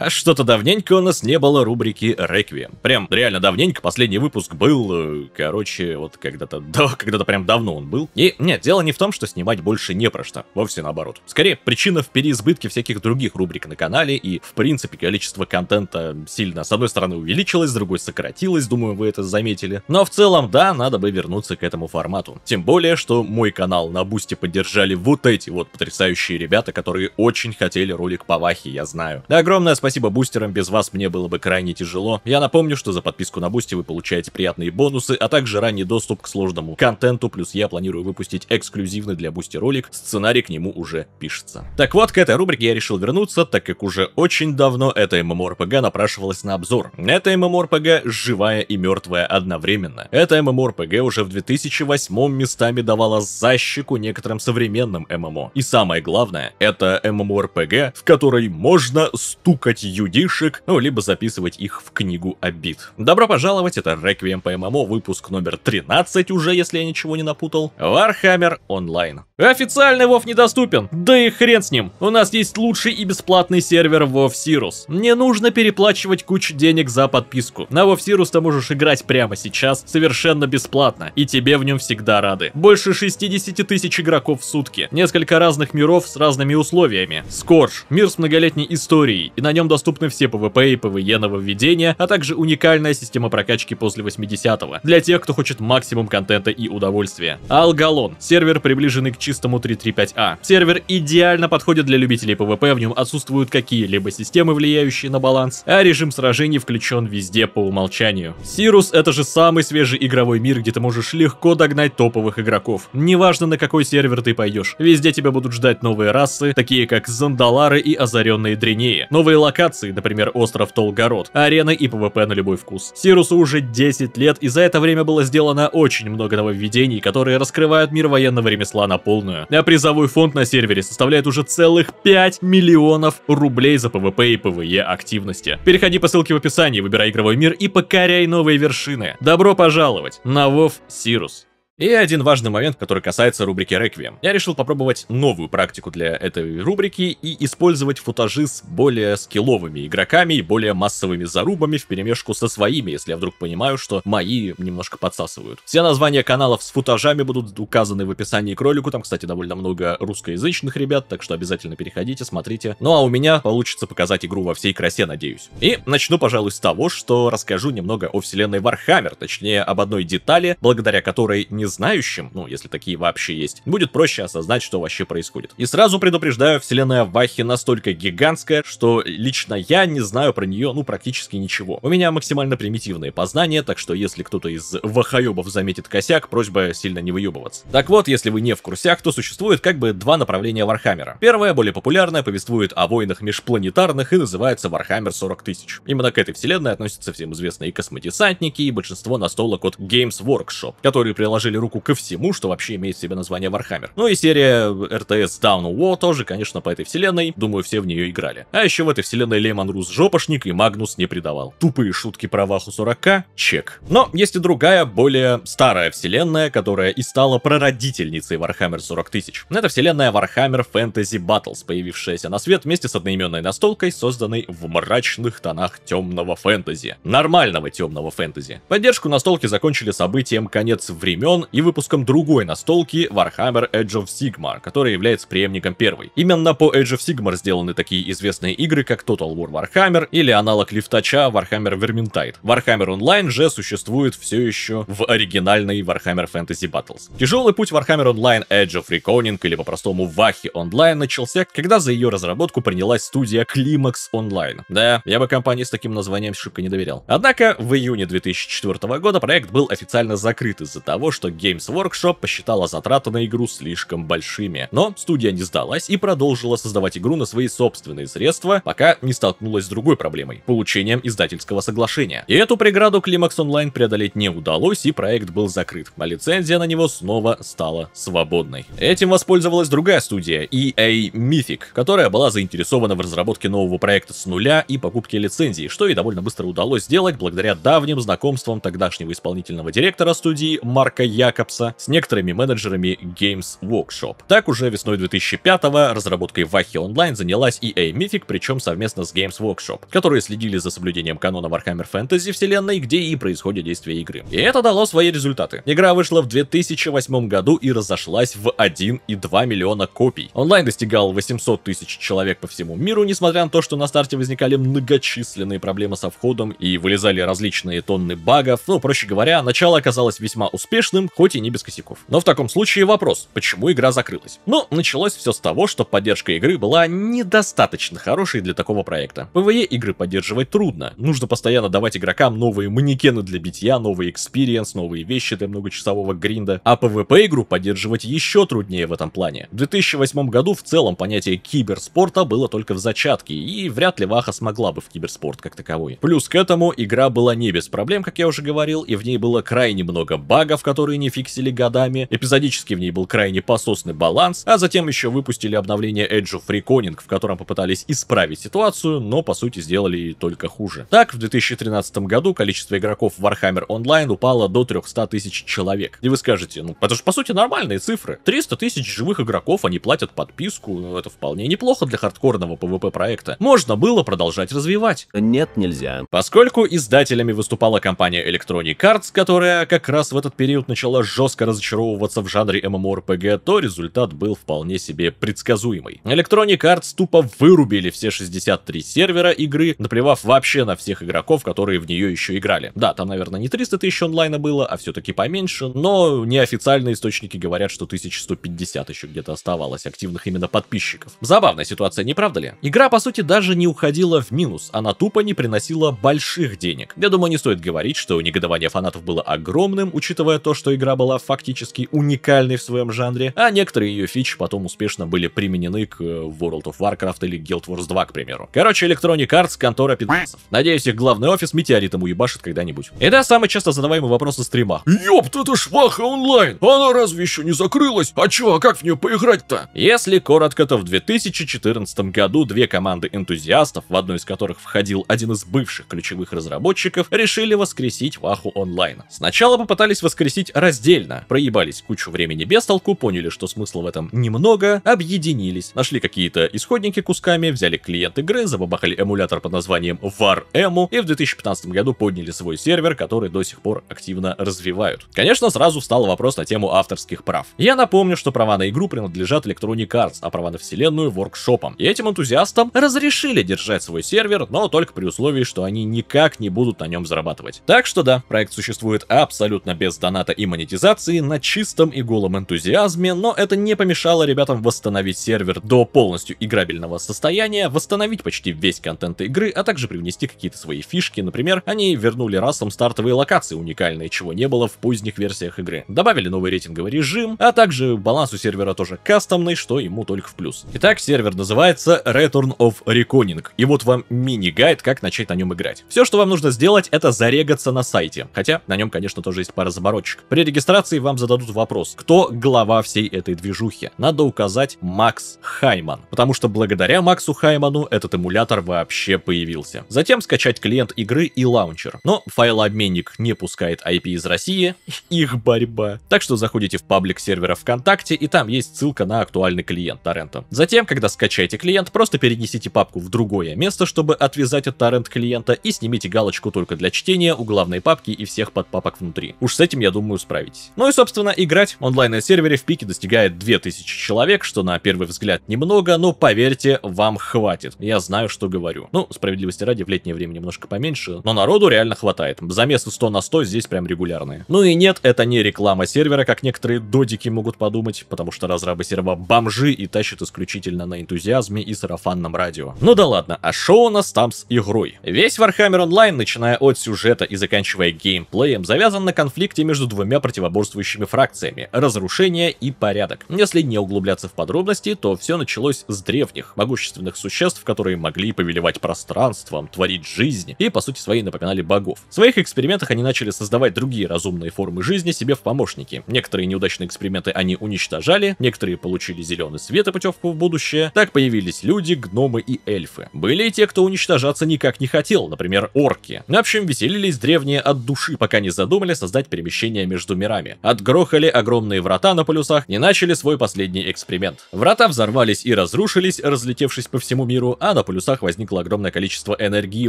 А что-то давненько у нас не было рубрики «Реквием». Прям реально давненько, последний выпуск был, э, короче, вот когда-то, да, когда-то прям давно он был. И нет, дело не в том, что снимать больше не про что, вовсе наоборот. Скорее, причина в переизбытке всяких других рубрик на канале, и в принципе количество контента сильно, с одной стороны, увеличилось, с другой сократилось, думаю, вы это заметили. Но в целом, да, надо бы вернуться к этому формату. Тем более, что мой канал на Бусти поддержали вот эти вот потрясающие ребята, которые очень хотели ролик по Вахе, я знаю. Да Огромное спасибо Спасибо бустерам, без вас мне было бы крайне тяжело. Я напомню, что за подписку на бусте вы получаете приятные бонусы, а также ранний доступ к сложному контенту, плюс я планирую выпустить эксклюзивный для бусти ролик, сценарий к нему уже пишется. Так вот, к этой рубрике я решил вернуться, так как уже очень давно эта MMORPG напрашивалась на обзор. Эта MMORPG живая и мертвая одновременно. Эта MMORPG уже в 2008 местами давала защику некоторым современным ММО. И самое главное, это MMORPG, в которой можно стукать записывать юдишек, ну, либо записывать их в книгу обид. Добро пожаловать, это Реквием по ММО, выпуск номер 13 уже, если я ничего не напутал. Warhammer Online. Официально Вов недоступен, да и хрен с ним. У нас есть лучший и бесплатный сервер Вов Сирус. Не нужно переплачивать кучу денег за подписку. На Вов Сирус ты можешь играть прямо сейчас, совершенно бесплатно, и тебе в нем всегда рады. Больше 60 тысяч игроков в сутки, несколько разных миров с разными условиями. Скорж, мир с многолетней историей, и на нем нем доступны все PvP и PvE нововведения, а также уникальная система прокачки после 80-го, для тех, кто хочет максимум контента и удовольствия. Алгалон — сервер, приближенный к чистому 335А. Сервер идеально подходит для любителей PvP, в нем отсутствуют какие-либо системы, влияющие на баланс, а режим сражений включен везде по умолчанию. Сирус — это же самый свежий игровой мир, где ты можешь легко догнать топовых игроков. Неважно, на какой сервер ты пойдешь, везде тебя будут ждать новые расы, такие как Зандалары и Озаренные Дренеи, новые локации, например, остров Толгород, арены и ПВП на любой вкус. Сирусу уже 10 лет, и за это время было сделано очень много нововведений, которые раскрывают мир военного ремесла на полную. А призовой фонд на сервере составляет уже целых 5 миллионов рублей за ПВП и ПВЕ активности. Переходи по ссылке в описании, выбирай игровой мир и покоряй новые вершины. Добро пожаловать на Вов WoW Сирус. И один важный момент, который касается рубрики реквием. Я решил попробовать новую практику для этой рубрики и использовать футажи с более скилловыми игроками и более массовыми зарубами в перемешку со своими, если я вдруг понимаю, что мои немножко подсасывают. Все названия каналов с футажами будут указаны в описании к ролику, там, кстати, довольно много русскоязычных ребят, так что обязательно переходите, смотрите. Ну а у меня получится показать игру во всей красе, надеюсь. И начну, пожалуй, с того, что расскажу немного о вселенной Warhammer, точнее, об одной детали, благодаря которой не знающим, ну, если такие вообще есть, будет проще осознать, что вообще происходит. И сразу предупреждаю, вселенная Вахи настолько гигантская, что лично я не знаю про нее, ну, практически ничего. У меня максимально примитивные познания, так что если кто-то из вахаебов заметит косяк, просьба сильно не выебываться. Так вот, если вы не в курсях, то существует как бы два направления Вархаммера. Первое, более популярное, повествует о войнах межпланетарных и называется Вархаммер 40 тысяч. Именно к этой вселенной относятся всем известные и космодесантники, и большинство настолок от Games Workshop, которые приложили руку ко всему, что вообще имеет в себе название Warhammer. Ну и серия RTS Down War тоже, конечно, по этой вселенной, думаю, все в нее играли. А еще в этой вселенной Лемон Рус жопошник и Магнус не предавал. Тупые шутки про Ваху 40 чек. Но есть и другая, более старая вселенная, которая и стала прародительницей Warhammer 40 тысяч. Это вселенная Warhammer Fantasy Battles, появившаяся на свет вместе с одноименной настолкой, созданной в мрачных тонах темного фэнтези. Нормального темного фэнтези. Поддержку настолки закончили событием конец времен и выпуском другой настолки Warhammer Edge of Sigmar, которая является преемником первой. Именно по Edge of Sigmar сделаны такие известные игры, как Total War Warhammer или аналог лифтача Warhammer Vermintide. Warhammer Online же существует все еще в оригинальной Warhammer Fantasy Battles. Тяжелый путь Warhammer Online Edge of Reconing или по-простому Вахи Online начался, когда за ее разработку принялась студия Climax Online. Да, я бы компании с таким названием шибко не доверял. Однако в июне 2004 года проект был официально закрыт из-за того, что Games Workshop посчитала затраты на игру слишком большими. Но студия не сдалась и продолжила создавать игру на свои собственные средства, пока не столкнулась с другой проблемой – получением издательского соглашения. И эту преграду Климакс Онлайн преодолеть не удалось, и проект был закрыт, а лицензия на него снова стала свободной. Этим воспользовалась другая студия, EA Mythic, которая была заинтересована в разработке нового проекта с нуля и покупке лицензии, что и довольно быстро удалось сделать благодаря давним знакомствам тогдашнего исполнительного директора студии Марка Якобса с некоторыми менеджерами Games Workshop. Так уже весной 2005-го разработкой Вахи Онлайн занялась EA Mythic, причем совместно с Games Workshop, которые следили за соблюдением канона Warhammer Fantasy вселенной, где и происходит действие игры. И это дало свои результаты. Игра вышла в 2008 году и разошлась в 1,2 миллиона копий. Онлайн достигал 800 тысяч человек по всему миру, несмотря на то, что на старте возникали многочисленные проблемы со входом и вылезали различные тонны багов. Ну, проще говоря, начало оказалось весьма успешным, успешным, хоть и не без косяков. Но в таком случае вопрос, почему игра закрылась? Ну, началось все с того, что поддержка игры была недостаточно хорошей для такого проекта. ПВЕ игры поддерживать трудно, нужно постоянно давать игрокам новые манекены для битья, новый экспириенс, новые вещи для многочасового гринда, а ПВП игру поддерживать еще труднее в этом плане. В 2008 году в целом понятие киберспорта было только в зачатке, и вряд ли Ваха смогла бы в киберспорт как таковой. Плюс к этому игра была не без проблем, как я уже говорил, и в ней было крайне много багов, которые не фиксили годами. Эпизодически в ней был крайне пососный баланс, а затем еще выпустили обновление Edge of Reconing, в котором попытались исправить ситуацию, но по сути сделали только хуже. Так, в 2013 году количество игроков в Warhammer Online упало до 300 тысяч человек. И вы скажете, ну это же по сути нормальные цифры. 300 тысяч живых игроков, они платят подписку, ну, это вполне неплохо для хардкорного PvP проекта. Можно было продолжать развивать. Нет, нельзя. Поскольку издателями выступала компания Electronic Arts, которая как раз в этот период начала начала жестко разочаровываться в жанре MMORPG, то результат был вполне себе предсказуемый. Electronic Arts тупо вырубили все 63 сервера игры, наплевав вообще на всех игроков, которые в нее еще играли. Да, там, наверное, не 300 тысяч онлайна было, а все-таки поменьше, но неофициальные источники говорят, что 1150 еще где-то оставалось активных именно подписчиков. Забавная ситуация, не правда ли? Игра, по сути, даже не уходила в минус, она тупо не приносила больших денег. Я думаю, не стоит говорить, что негодование фанатов было огромным, учитывая то, что игра была фактически уникальной в своем жанре, а некоторые ее фичи потом успешно были применены к э, World of Warcraft или Guild Wars 2, к примеру. Короче, Electronic Arts, контора пидасов. Надеюсь, их главный офис метеоритом уебашит когда-нибудь. И да, самый часто задаваемый вопрос на стримах. Ёпт, это шваха онлайн! Она разве еще не закрылась? А чё, а как в нее поиграть-то? Если коротко, то в 2014 году две команды энтузиастов, в одной из которых входил один из бывших ключевых разработчиков, решили воскресить Ваху онлайн. Сначала попытались воскресить раздельно. Проебались кучу времени без толку, поняли, что смысла в этом немного, объединились, нашли какие-то исходники кусками, взяли клиент игры, забабахали эмулятор под названием VarEmu и в 2015 году подняли свой сервер, который до сих пор активно развивают. Конечно, сразу встал вопрос на тему авторских прав. Я напомню, что права на игру принадлежат Electronic Arts, а права на вселенную — воркшопам. И этим энтузиастам разрешили держать свой сервер, но только при условии, что они никак не будут на нем зарабатывать. Так что да, проект существует абсолютно без доната и монетизации на чистом и голом энтузиазме, но это не помешало ребятам восстановить сервер до полностью играбельного состояния, восстановить почти весь контент игры, а также привнести какие-то свои фишки. Например, они вернули расам стартовые локации уникальные, чего не было в поздних версиях игры. Добавили новый рейтинговый режим, а также баланс у сервера тоже кастомный, что ему только в плюс. Итак, сервер называется Return of Reconing, и вот вам мини-гайд, как начать на нем играть. Все, что вам нужно сделать, это зарегаться на сайте, хотя на нем, конечно, тоже есть пара заморочек. При регистрации вам зададут вопрос, кто глава всей этой движухи. Надо указать Макс Хайман, потому что благодаря Максу Хайману этот эмулятор вообще появился. Затем скачать клиент игры и лаунчер. Но файлообменник не пускает IP из России, их борьба. Так что заходите в паблик сервера ВКонтакте, и там есть ссылка на актуальный клиент торрента. Затем, когда скачаете клиент, просто перенесите папку в другое место, чтобы отвязать от торрент клиента, и снимите галочку только для чтения у главной папки и всех подпапок внутри. Уж с этим, я думаю, справитесь. Ну и, собственно, играть онлайн на сервере в пике достигает 2000 человек, что на первый взгляд немного, но поверьте, вам хватит. Я знаю, что говорю. Ну, справедливости ради, в летнее время немножко поменьше, но народу реально хватает. Замесы 100 на 100 здесь прям регулярные. Ну и нет, это не реклама сервера, как некоторые додики могут подумать, потому что разрабы серва бомжи и тащат исключительно на энтузиазме и сарафанном радио. Ну да ладно, а шо у нас там с игрой? Весь Warhammer Online, начиная от сюжета и заканчивая геймплеем, завязан на конфликте между двумя двумя противоборствующими фракциями – разрушение и порядок. Если не углубляться в подробности, то все началось с древних, могущественных существ, которые могли повелевать пространством, творить жизнь и, по сути своей, напоминали богов. В своих экспериментах они начали создавать другие разумные формы жизни себе в помощники. Некоторые неудачные эксперименты они уничтожали, некоторые получили зеленый свет и путевку в будущее. Так появились люди, гномы и эльфы. Были и те, кто уничтожаться никак не хотел, например, орки. В общем, веселились древние от души, пока не задумали создать перемещение между между мирами. Отгрохали огромные врата на полюсах и начали свой последний эксперимент. Врата взорвались и разрушились, разлетевшись по всему миру, а на полюсах возникло огромное количество энергии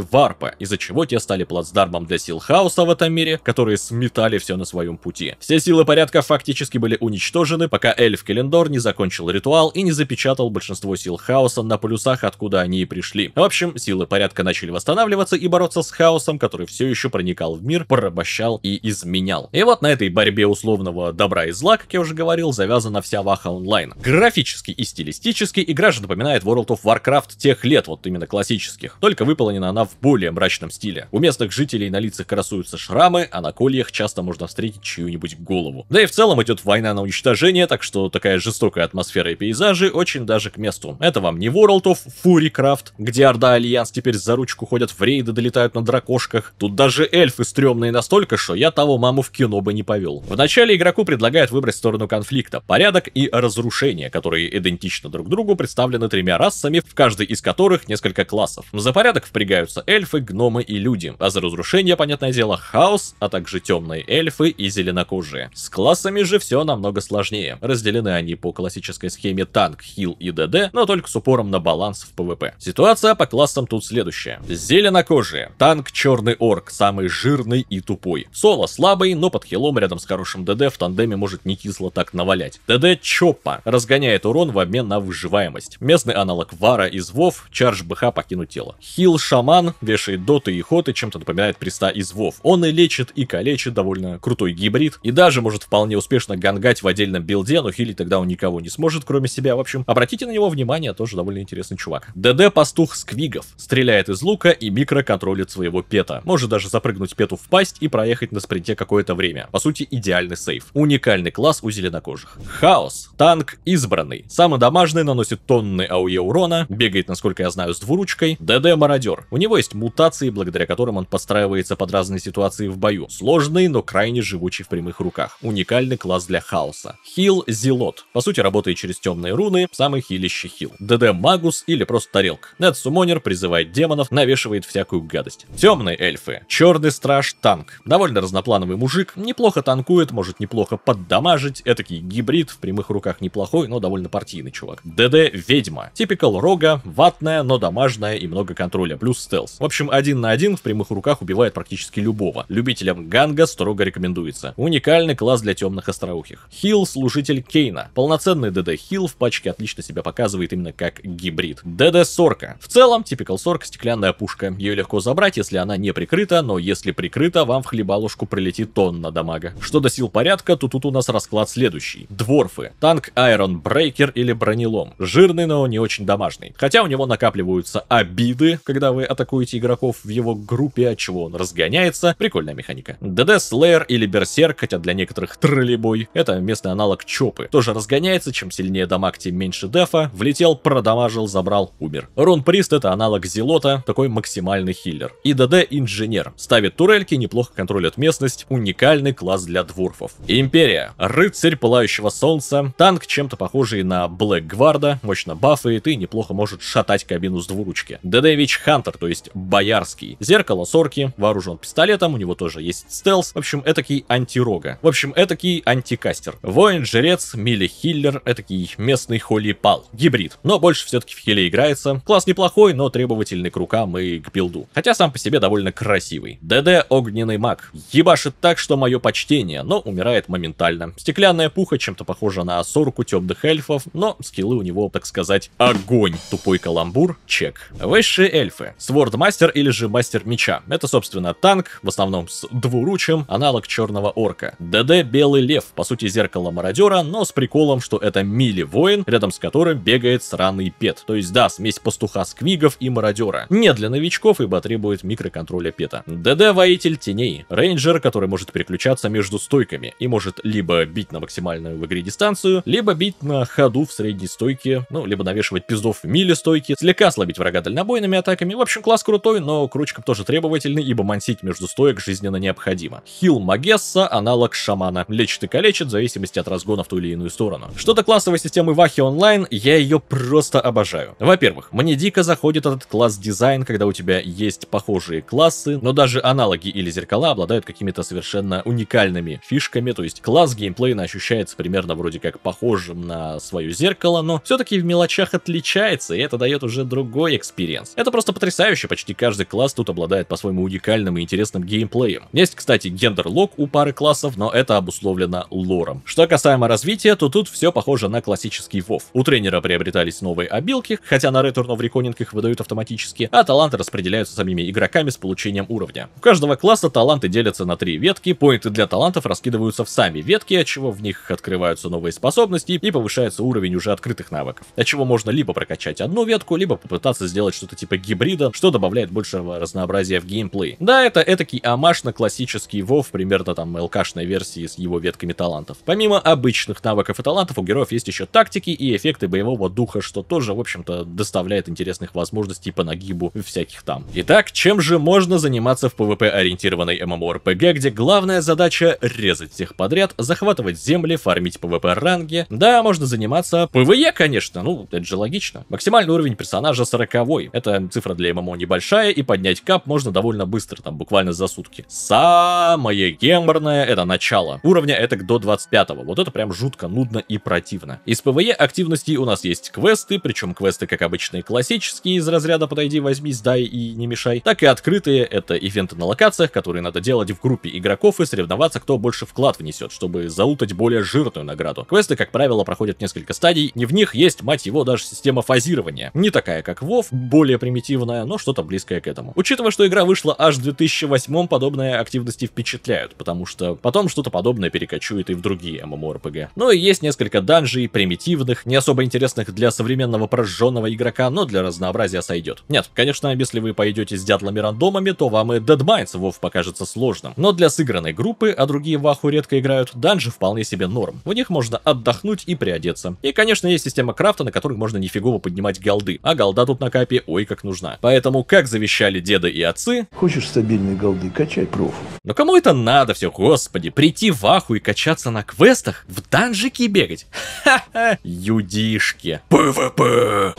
варпа, из-за чего те стали плацдармом для сил хаоса в этом мире, которые сметали все на своем пути. Все силы порядка фактически были уничтожены, пока эльф Келендор не закончил ритуал и не запечатал большинство сил хаоса на полюсах, откуда они и пришли. В общем, силы порядка начали восстанавливаться и бороться с хаосом, который все еще проникал в мир, порабощал и изменял. И вот на этой борьбе условного добра и зла, как я уже говорил, завязана вся Ваха онлайн. Графически и стилистически игра же напоминает World of Warcraft тех лет, вот именно классических, только выполнена она в более мрачном стиле. У местных жителей на лицах красуются шрамы, а на кольях часто можно встретить чью-нибудь голову. Да и в целом идет война на уничтожение, так что такая жестокая атмосфера и пейзажи очень даже к месту. Это вам не World of Furycraft, где Орда Альянс теперь за ручку ходят в рейды, долетают на дракошках. Тут даже эльфы стрёмные настолько, что я того маму в кино бы не поверил провел. Вначале игроку предлагают выбрать сторону конфликта, порядок и разрушение, которые идентично друг другу представлены тремя расами, в каждой из которых несколько классов. За порядок впрягаются эльфы, гномы и люди, а за разрушение, понятное дело, хаос, а также темные эльфы и зеленокожие. С классами же все намного сложнее. Разделены они по классической схеме танк, хил и ДД, но только с упором на баланс в ПВП. Ситуация по классам тут следующая. Зеленокожие. Танк черный орк, самый жирный и тупой. Соло слабый, но под хилом рядом рядом с хорошим ДД в тандеме может не кисло так навалять. ДД Чоппа разгоняет урон в обмен на выживаемость. Местный аналог Вара из Вов, чардж БХ покинуть тело. Хил Шаман вешает доты и хоты, чем-то напоминает приста из Вов. Он и лечит, и калечит, довольно крутой гибрид, и даже может вполне успешно гангать в отдельном билде, но хилить тогда он никого не сможет, кроме себя. В общем, обратите на него внимание, тоже довольно интересный чувак. ДД пастух сквигов, стреляет из лука и микроконтролит своего пета. Может даже запрыгнуть пету в пасть и проехать на спринте какое-то время. По сути, сути, идеальный сейф. Уникальный класс у зеленокожих. Хаос. Танк избранный. Самый дамажный, наносит тонны АУЕ урона, бегает, насколько я знаю, с двуручкой. ДД мародер. У него есть мутации, благодаря которым он подстраивается под разные ситуации в бою. Сложный, но крайне живучий в прямых руках. Уникальный класс для хаоса. Хил Зелот. По сути, работает через темные руны, самый хилище хил. ДД Магус или просто тарелка. Нед Сумонер призывает демонов, навешивает всякую гадость. Темные эльфы. Черный страж танк. Довольно разноплановый мужик, неплохо там танкует, может неплохо поддамажить, этакий гибрид, в прямых руках неплохой, но довольно партийный чувак. ДД Ведьма. Типикал рога, ватная, но домажная и много контроля, плюс стелс. В общем, один на один в прямых руках убивает практически любого. Любителям ганга строго рекомендуется. Уникальный класс для темных остроухих. Хил служитель Кейна. Полноценный ДД Хил в пачке отлично себя показывает именно как гибрид. ДД Сорка. В целом, типикал Сорка стеклянная пушка. Ее легко забрать, если она не прикрыта, но если прикрыта, вам в хлебалушку прилетит тонна дамага. Что до сил порядка, то тут у нас расклад следующий. Дворфы. Танк Iron Breaker или Бронелом. Жирный, но не очень домашний. Хотя у него накапливаются обиды, когда вы атакуете игроков в его группе, от чего он разгоняется. Прикольная механика. ДД Slayer или Берсерк, хотя для некоторых троллебой, это местный аналог Чопы. Тоже разгоняется, чем сильнее дамаг, тем меньше дефа. Влетел, продамажил, забрал, умер. Рон Прист это аналог Зелота, такой максимальный хиллер. И ДД Инженер. Ставит турельки, неплохо контролит местность, уникальный класс раз для дворфов. Империя. Рыцарь Пылающего Солнца, танк, чем-то похожий на Блэк Гварда, мощно бафает и неплохо может шатать кабину с двуручки. Дедевич Хантер, то есть Боярский. Зеркало Сорки, вооружен пистолетом, у него тоже есть стелс. В общем, этакий антирога. В общем, этакий антикастер. Воин-жрец, мили-хиллер, этакий местный холи-пал. Гибрид, но больше все-таки в хиле играется. Класс неплохой, но требовательный к рукам и к билду. Хотя сам по себе довольно красивый. ДД Огненный Маг. Ебашит так, что мое почти рождения, но умирает моментально. Стеклянная пуха чем-то похожа на сорку темных эльфов, но скиллы у него, так сказать, огонь. Тупой каламбур, чек. Высшие эльфы. Свордмастер или же мастер меча. Это, собственно, танк, в основном с двуручием, аналог черного орка. ДД Белый Лев, по сути зеркало мародера, но с приколом, что это мили-воин, рядом с которым бегает сраный пет. То есть да, смесь пастуха сквигов и мародера. Не для новичков, ибо требует микроконтроля пета. ДД Воитель Теней. Рейнджер, который может переключаться между между стойками и может либо бить на максимальную в игре дистанцию, либо бить на ходу в средней стойке, ну, либо навешивать пиздов в мили стойки, слегка слабить врага дальнобойными атаками. В общем, класс крутой, но к ручкам тоже требовательный, ибо мансить между стоек жизненно необходимо. Хил Магесса, аналог шамана. Лечит и калечит в зависимости от разгона в ту или иную сторону. Что-то классовой системы Вахи онлайн, я ее просто обожаю. Во-первых, мне дико заходит этот класс дизайн, когда у тебя есть похожие классы, но даже аналоги или зеркала обладают какими-то совершенно уникальными уникальными фишками, то есть класс геймплейно ощущается примерно вроде как похожим на свое зеркало, но все-таки в мелочах отличается, и это дает уже другой экспириенс. Это просто потрясающе, почти каждый класс тут обладает по-своему уникальным и интересным геймплеем. Есть, кстати, гендер лог у пары классов, но это обусловлено лором. Что касаемо развития, то тут все похоже на классический вов. WoW. У тренера приобретались новые обилки, хотя на Return of Reconing их выдают автоматически, а таланты распределяются самими игроками с получением уровня. У каждого класса таланты делятся на три ветки, поинты для талантов талантов раскидываются в сами ветки, отчего в них открываются новые способности и повышается уровень уже открытых навыков. Отчего можно либо прокачать одну ветку, либо попытаться сделать что-то типа гибрида, что добавляет большего разнообразия в геймплей. Да, это этакий амаш на классический вов, WoW, примерно там ЛКшной версии с его ветками талантов. Помимо обычных навыков и талантов, у героев есть еще тактики и эффекты боевого духа, что тоже, в общем-то, доставляет интересных возможностей по нагибу всяких там. Итак, чем же можно заниматься в PvP-ориентированной MMORPG, где главная задача резать всех подряд, захватывать земли, фармить ПВП-ранги. Да, можно заниматься ПВЕ, конечно, ну, это же логично. Максимальный уровень персонажа 40 -й. Это цифра для ММО небольшая, и поднять кап можно довольно быстро, там, буквально за сутки. Самое геморное — это начало. Уровня это до 25 -го. Вот это прям жутко нудно и противно. Из ПВЕ активностей у нас есть квесты, причем квесты, как обычные, классические, из разряда «подойди, возьми, сдай и не мешай», так и открытые — это ивенты на локациях, которые надо делать в группе игроков и соревноваться, разбираться, кто больше вклад внесет, чтобы заутать более жирную награду. Квесты, как правило, проходят несколько стадий, не в них есть, мать его, даже система фазирования. Не такая, как WoW, более примитивная, но что-то близкое к этому. Учитывая, что игра вышла аж в 2008 подобные активности впечатляют, потому что потом что-то подобное перекочует и в другие MMORPG. Но ну и есть несколько данжей, примитивных, не особо интересных для современного прожженного игрока, но для разнообразия сойдет. Нет, конечно, если вы пойдете с дятлами-рандомами, то вам и Dead Minds WoW покажется сложным, но для сыгранной группы другие ваху редко играют, данжи вполне себе норм. В них можно отдохнуть и приодеться. И, конечно, есть система крафта, на которых можно нифигово поднимать голды. А голда тут на капе ой как нужна. Поэтому, как завещали деды и отцы... Хочешь стабильные голды, качай проф. Но кому это надо все, господи? Прийти в аху и качаться на квестах? В данжики бегать? Ха-ха, юдишки. ПВП!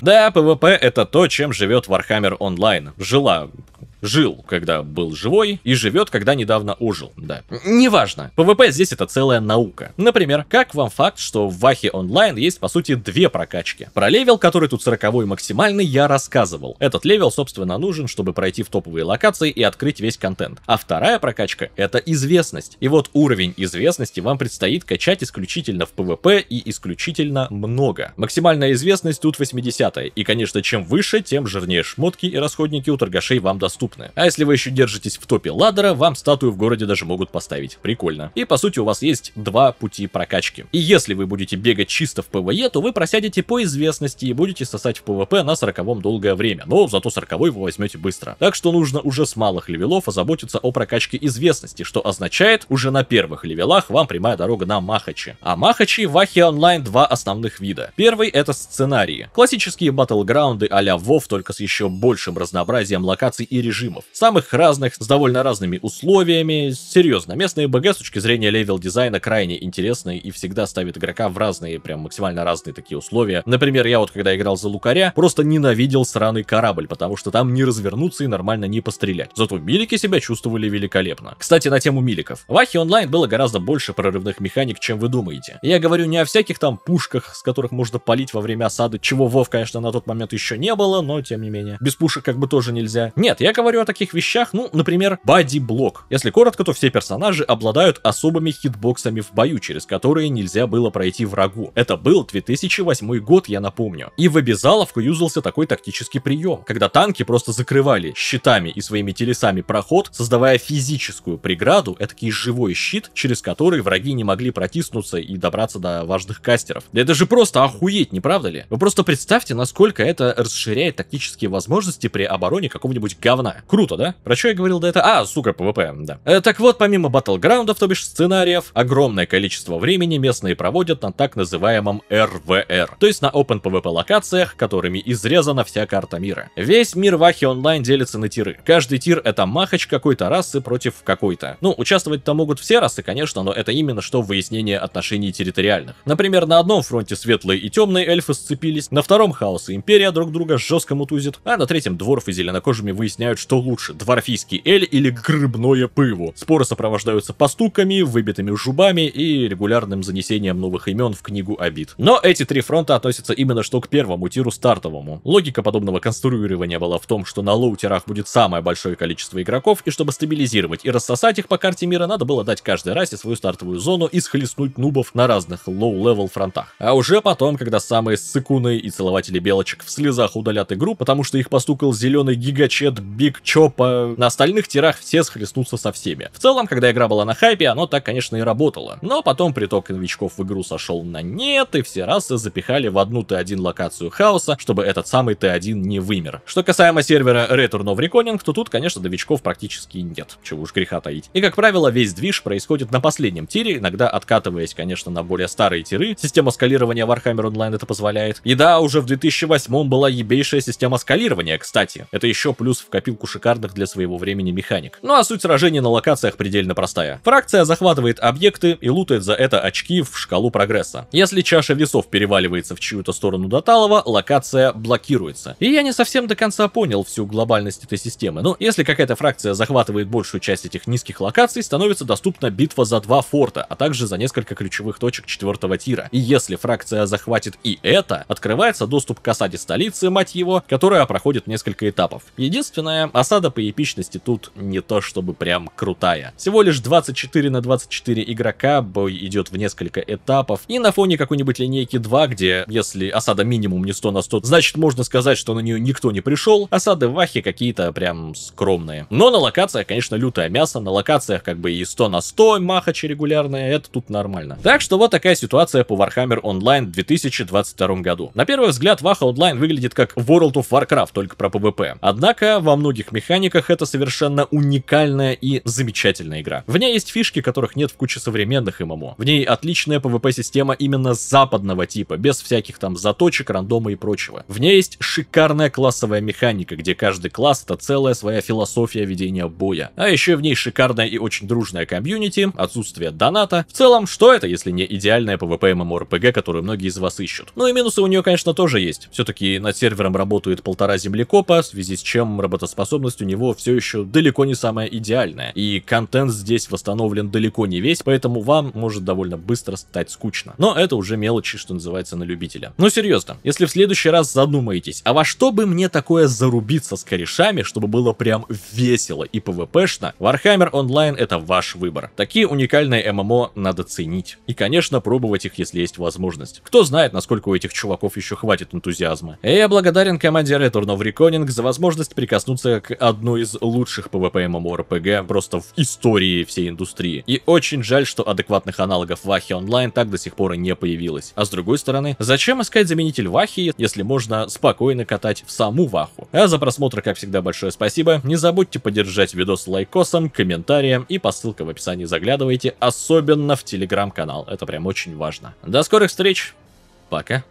Да, PvP это то, чем живет Warhammer Online. Жила жил, когда был живой, и живет, когда недавно ожил, да. Неважно, ПВП здесь это целая наука. Например, как вам факт, что в Вахе онлайн есть по сути две прокачки. Про левел, который тут 40 максимальный, я рассказывал. Этот левел, собственно, нужен, чтобы пройти в топовые локации и открыть весь контент. А вторая прокачка — это известность. И вот уровень известности вам предстоит качать исключительно в ПВП и исключительно много. Максимальная известность тут 80 -я. И, конечно, чем выше, тем жирнее шмотки и расходники у торгашей вам доступны доступны. А если вы еще держитесь в топе ладера, вам статую в городе даже могут поставить. Прикольно. И по сути у вас есть два пути прокачки. И если вы будете бегать чисто в ПВЕ, то вы просядете по известности и будете сосать в ПВП на 40 долгое время, но зато 40 вы возьмете быстро. Так что нужно уже с малых левелов озаботиться о прокачке известности, что означает уже на первых левелах вам прямая дорога на Махачи. А Махачи в Ахе онлайн два основных вида. Первый это сценарии. Классические батлграунды а-ля Вов, WoW, только с еще большим разнообразием локаций и режимов режимов. Самых разных, с довольно разными условиями. Серьезно, местные БГ с точки зрения левел-дизайна крайне интересные и всегда ставят игрока в разные, прям максимально разные такие условия. Например, я вот когда играл за Лукаря, просто ненавидел сраный корабль, потому что там не развернуться и нормально не пострелять. Зато милики себя чувствовали великолепно. Кстати, на тему миликов. В Ахе онлайн было гораздо больше прорывных механик, чем вы думаете. Я говорю не о всяких там пушках, с которых можно палить во время осады, чего Вов, конечно, на тот момент еще не было, но тем не менее. Без пушек как бы тоже нельзя. Нет, я говорю говорю о таких вещах, ну, например, бади-блок. Если коротко, то все персонажи обладают особыми хитбоксами в бою, через которые нельзя было пройти врагу. Это был 2008 год, я напомню. И в обязаловку юзался такой тактический прием, когда танки просто закрывали щитами и своими телесами проход, создавая физическую преграду, этакий живой щит, через который враги не могли протиснуться и добраться до важных кастеров. Да это же просто охуеть, не правда ли? Вы просто представьте, насколько это расширяет тактические возможности при обороне какого-нибудь говна. Круто, да? Про что я говорил до этого? А, сука, ПВП, да. Э, так вот, помимо батлграундов, то бишь сценариев, огромное количество времени местные проводят на так называемом РВР, то есть на Open PvP локациях, которыми изрезана вся карта мира. Весь мир Вахи онлайн делится на тиры. Каждый тир это махач какой-то расы против какой-то. Ну, участвовать там могут все расы, конечно, но это именно что выяснение отношений территориальных. Например, на одном фронте светлые и темные эльфы сцепились, на втором хаос и империя друг друга жестко мутузит, а на третьем дворф и зеленокожими выясняют, что что лучше, дворфийский эль или грибное пиво. Споры сопровождаются постуками, выбитыми жубами и регулярным занесением новых имен в книгу обид. Но эти три фронта относятся именно что к первому тиру стартовому. Логика подобного конструирования была в том, что на лоутерах будет самое большое количество игроков, и чтобы стабилизировать и рассосать их по карте мира, надо было дать каждой расе свою стартовую зону и схлестнуть нубов на разных лоу-левел фронтах. А уже потом, когда самые сыкуны и целователи белочек в слезах удалят игру, потому что их постукал зеленый гигачет биг. Чик, Чопа. На остальных тирах все схлестнутся со всеми. В целом, когда игра была на хайпе, оно так, конечно, и работало. Но потом приток новичков в игру сошел на нет, и все расы запихали в одну Т1 локацию хаоса, чтобы этот самый Т1 не вымер. Что касаемо сервера Return of Reconing, то тут, конечно, новичков практически нет. Чего уж греха таить. И, как правило, весь движ происходит на последнем тире, иногда откатываясь, конечно, на более старые тиры. Система скалирования Warhammer Online это позволяет. И да, уже в 2008 была ебейшая система скалирования, кстати. Это еще плюс в копилку парочку шикарных для своего времени механик. Ну а суть сражений на локациях предельно простая. Фракция захватывает объекты и лутает за это очки в шкалу прогресса. Если чаша весов переваливается в чью-то сторону Доталова, локация блокируется. И я не совсем до конца понял всю глобальность этой системы, но ну, если какая-то фракция захватывает большую часть этих низких локаций, становится доступна битва за два форта, а также за несколько ключевых точек четвертого тира. И если фракция захватит и это, открывается доступ к осаде столицы, мать его, которая проходит несколько этапов. Единственное, Осада по эпичности тут не то чтобы прям крутая. Всего лишь 24 на 24 игрока, бой идет в несколько этапов, и на фоне какой-нибудь линейки 2, где если осада минимум не 100 на 100, значит можно сказать, что на нее никто не пришел, осады в Ахе какие-то прям скромные. Но на локациях, конечно, лютое мясо, на локациях как бы и 100 на 100 махачи регулярные, это тут нормально. Так что вот такая ситуация по Warhammer Online в 2022 году. На первый взгляд, Ваха Online выглядит как World of Warcraft, только про PvP. Однако во многих других механиках, это совершенно уникальная и замечательная игра. В ней есть фишки, которых нет в куче современных ММО. В ней отличная PvP-система именно западного типа, без всяких там заточек, рандома и прочего. В ней есть шикарная классовая механика, где каждый класс это целая своя философия ведения боя. А еще в ней шикарная и очень дружная комьюнити, отсутствие доната. В целом, что это, если не идеальная PvP MMORPG, которую многие из вас ищут? Ну и минусы у нее, конечно, тоже есть. Все-таки над сервером работает полтора землекопа, в связи с чем работоспособность способность у него все еще далеко не самая идеальная, и контент здесь восстановлен далеко не весь, поэтому вам может довольно быстро стать скучно. Но это уже мелочи, что называется, на любителя. Но ну, серьезно, если в следующий раз задумаетесь, а во что бы мне такое зарубиться с корешами, чтобы было прям весело и пвпшно, Warhammer Online это ваш выбор. Такие уникальные ММО надо ценить. И, конечно, пробовать их, если есть возможность. Кто знает, насколько у этих чуваков еще хватит энтузиазма. И э, я благодарен команде Return of Reconing за возможность прикоснуться как одно из лучших PvP MMORPG просто в истории всей индустрии. И очень жаль, что адекватных аналогов Вахи онлайн так до сих пор и не появилось. А с другой стороны, зачем искать заменитель Вахи, если можно спокойно катать в саму Ваху? А за просмотр, как всегда, большое спасибо. Не забудьте поддержать видос лайкосом, комментарием и по ссылке в описании заглядывайте, особенно в телеграм-канал. Это прям очень важно. До скорых встреч! Пока!